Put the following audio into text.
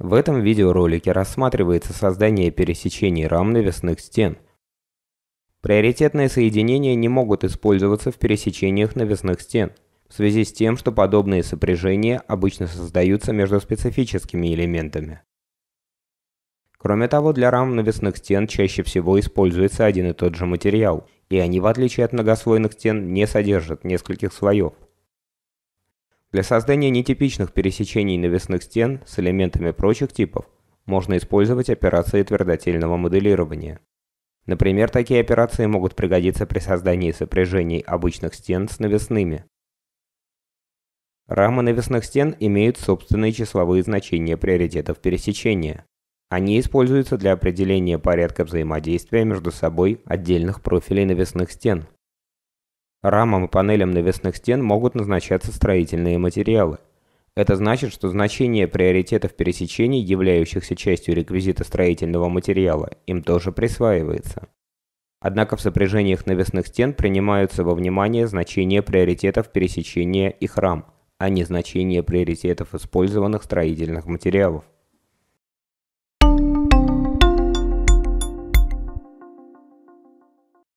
В этом видеоролике рассматривается создание пересечений рам навесных стен. Приоритетные соединения не могут использоваться в пересечениях навесных стен, в связи с тем, что подобные сопряжения обычно создаются между специфическими элементами. Кроме того, для рам навесных стен чаще всего используется один и тот же материал, и они, в отличие от многослойных стен, не содержат нескольких слоев. Для создания нетипичных пересечений навесных стен с элементами прочих типов можно использовать операции твердотельного моделирования. Например, такие операции могут пригодиться при создании сопряжений обычных стен с навесными. Рамы навесных стен имеют собственные числовые значения приоритетов пересечения. Они используются для определения порядка взаимодействия между собой отдельных профилей навесных стен. Рамам и панелям навесных стен могут назначаться строительные материалы. Это значит, что значение приоритетов пересечений, являющихся частью реквизита строительного материала, им тоже присваивается. Однако в сопряжениях навесных стен принимаются во внимание значения приоритетов пересечения их рам, а не значения приоритетов использованных строительных материалов.